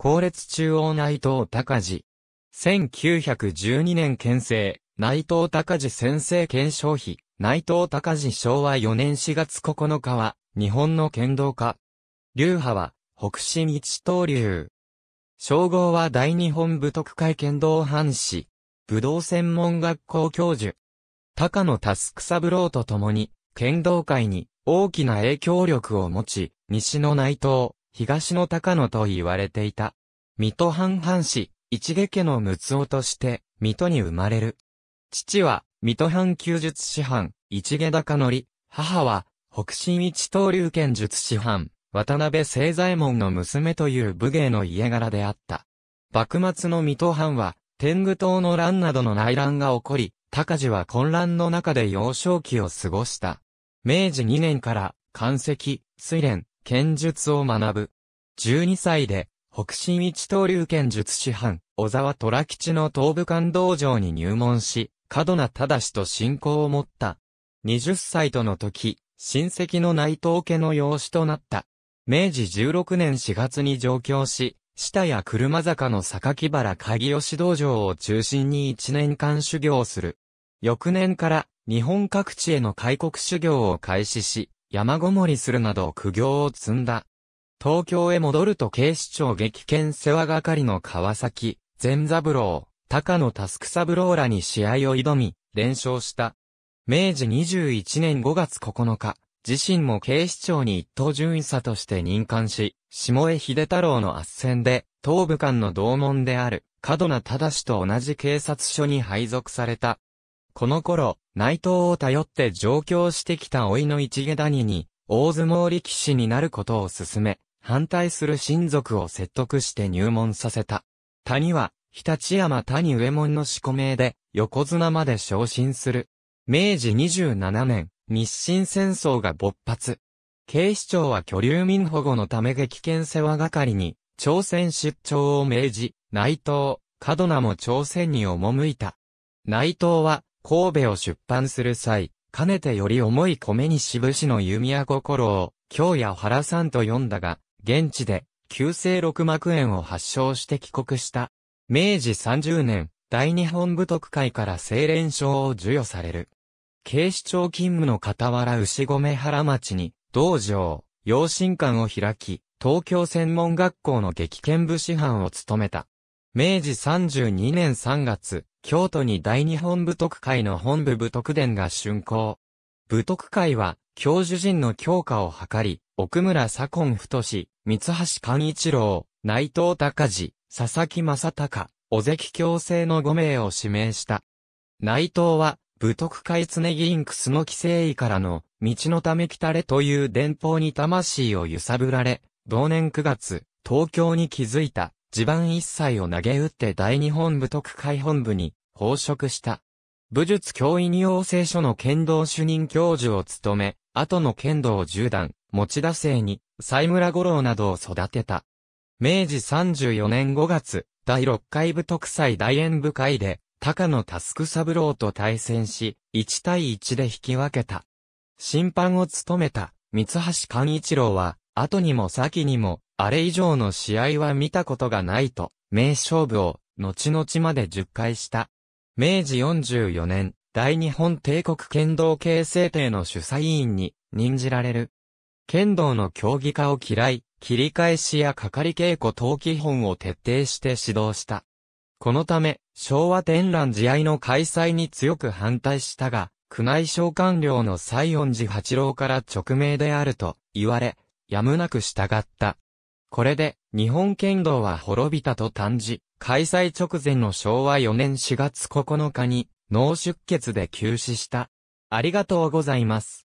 高烈中央内藤隆治。1912年建成、内藤隆治先生検証費、内藤隆治昭和4年4月9日は、日本の剣道家。流派は、北進一刀流。称号は大日本武徳会剣道藩士、武道専門学校教授。高野佑草ブローと共に、剣道界に大きな影響力を持ち、西の内藤、東の高野と言われていた。水戸藩藩士、一下家の六夫として、水戸に生まれる。父は、水戸藩旧術師範、一下高則、母は、北進一刀流剣術師範、渡辺清左衛門の娘という武芸の家柄であった。幕末の水戸藩は、天狗島の乱などの内乱が起こり、高氏は混乱の中で幼少期を過ごした。明治2年から、関石、水蓮、剣術を学ぶ。12歳で、北進一刀流剣術師範、小沢虎吉の東武館道場に入門し、過度な正と信仰を持った。20歳との時、親戚の内藤家の養子となった。明治16年4月に上京し、下や車坂の榊原鍵吉道場を中心に1年間修行する。翌年から日本各地への開国修行を開始し、山ごもりするなど苦行を積んだ。東京へ戻ると警視庁激検世話係の川崎、善三郎、高野タスク三郎らに試合を挑み、連勝した。明治21年5月9日、自身も警視庁に一等巡位差として任官し、下江秀太郎の圧戦で、東部間の同門である、角名正と同じ警察署に配属された。この頃、内藤を頼って上京してきた老いの一下谷に、大相撲力士になることを勧め、反対する親族を説得して入門させた。谷は、日立山谷上門の四股名で、横綱まで昇進する。明治27年、日清戦争が勃発。警視庁は居留民保護のため激剣世話係に、朝鮮出張を命じ、内藤、角名も朝鮮に赴いた。内藤は、神戸を出版する際、かねてより重い米に渋しの弓矢心を、京や原さんと呼んだが、現地で、急性六膜炎を発症して帰国した。明治30年、大日本部徳会から精錬賞を授与される。警視庁勤務の傍ら牛込原町に、道場、養親館を開き、東京専門学校の激剣部師範を務めた。明治32年3月、京都に大日本武徳会の本部武徳殿が竣工。武徳会は、教授陣の強化を図り、奥村左近太志、三橋寛一郎、内藤隆治、佐々木正隆、小関強制の5名を指名した。内藤は、武徳会常議員楠木誠意からの、道のため来たれという伝報に魂を揺さぶられ、同年9月、東京に築いた、地盤一切を投げ打って大日本部特会本部に報職した。武術教員養成所の剣道主任教授を務め、後の剣道十段、持田生に、西村五郎などを育てた。明治34年5月、第6回部特裁大演部会で、高野佑三郎と対戦し、1対1で引き分けた。審判を務めた、三橋寛一郎は、後にも先にも、あれ以上の試合は見たことがないと、名勝負を、後々まで10回した。明治44年、大日本帝国剣道形成帝の主催委員に任じられる。剣道の競技化を嫌い、切り返しやかかり稽古等基本を徹底して指導した。このため、昭和天覧試合の開催に強く反対したが、宮内省官僚の西園寺八郎から直命であると言われ、やむなく従った。これで、日本剣道は滅びたと短じ、開催直前の昭和4年4月9日に、脳出血で休止した。ありがとうございます。